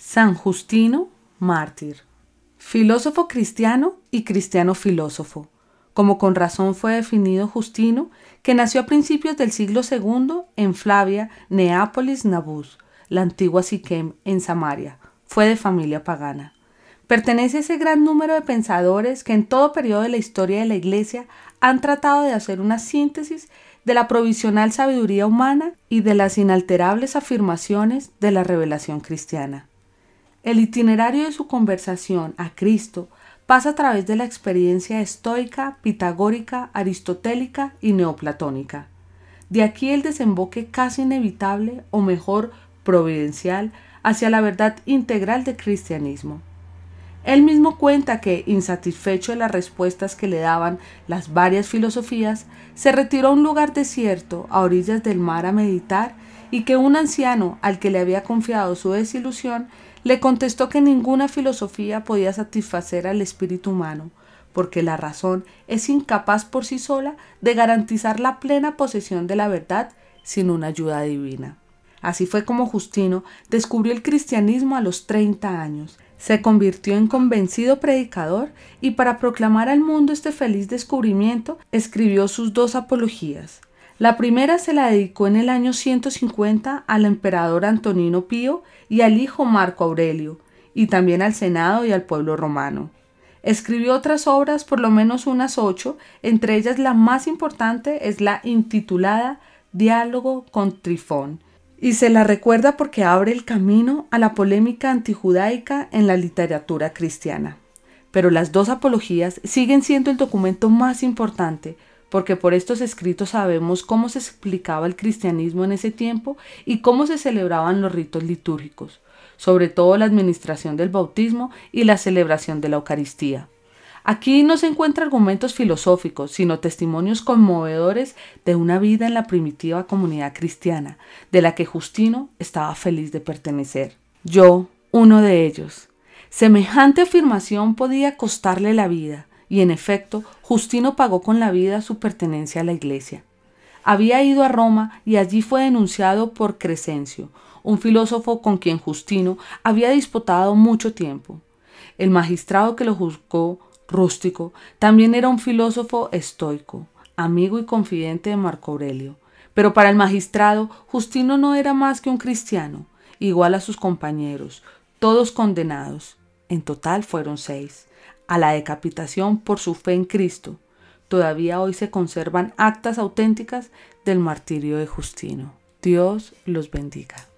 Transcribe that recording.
San Justino, mártir, filósofo cristiano y cristiano filósofo, como con razón fue definido Justino, que nació a principios del siglo II en Flavia, Neápolis, Nabús, la antigua Siquem, en Samaria. Fue de familia pagana. Pertenece a ese gran número de pensadores que en todo periodo de la historia de la Iglesia han tratado de hacer una síntesis de la provisional sabiduría humana y de las inalterables afirmaciones de la revelación cristiana. El itinerario de su conversación a Cristo pasa a través de la experiencia estoica, pitagórica, aristotélica y neoplatónica. De aquí el desemboque casi inevitable, o mejor, providencial, hacia la verdad integral del cristianismo. Él mismo cuenta que, insatisfecho de las respuestas que le daban las varias filosofías, se retiró a un lugar desierto, a orillas del mar, a meditar y que un anciano al que le había confiado su desilusión le contestó que ninguna filosofía podía satisfacer al espíritu humano, porque la razón es incapaz por sí sola de garantizar la plena posesión de la verdad sin una ayuda divina. Así fue como Justino descubrió el cristianismo a los 30 años, se convirtió en convencido predicador y para proclamar al mundo este feliz descubrimiento escribió sus dos apologías, la primera se la dedicó en el año 150 al emperador Antonino Pío y al hijo Marco Aurelio, y también al Senado y al pueblo romano. Escribió otras obras, por lo menos unas ocho, entre ellas la más importante es la intitulada Diálogo con Trifón, y se la recuerda porque abre el camino a la polémica antijudaica en la literatura cristiana. Pero las dos apologías siguen siendo el documento más importante, porque por estos escritos sabemos cómo se explicaba el cristianismo en ese tiempo y cómo se celebraban los ritos litúrgicos, sobre todo la administración del bautismo y la celebración de la Eucaristía. Aquí no se encuentran argumentos filosóficos, sino testimonios conmovedores de una vida en la primitiva comunidad cristiana, de la que Justino estaba feliz de pertenecer. Yo, uno de ellos. Semejante afirmación podía costarle la vida, y en efecto Justino pagó con la vida su pertenencia a la iglesia. Había ido a Roma y allí fue denunciado por Crescencio, un filósofo con quien Justino había disputado mucho tiempo. El magistrado que lo juzgó, rústico, también era un filósofo estoico, amigo y confidente de Marco Aurelio. Pero para el magistrado, Justino no era más que un cristiano, igual a sus compañeros, todos condenados, en total fueron seis. A la decapitación por su fe en Cristo. Todavía hoy se conservan actas auténticas del martirio de Justino. Dios los bendiga.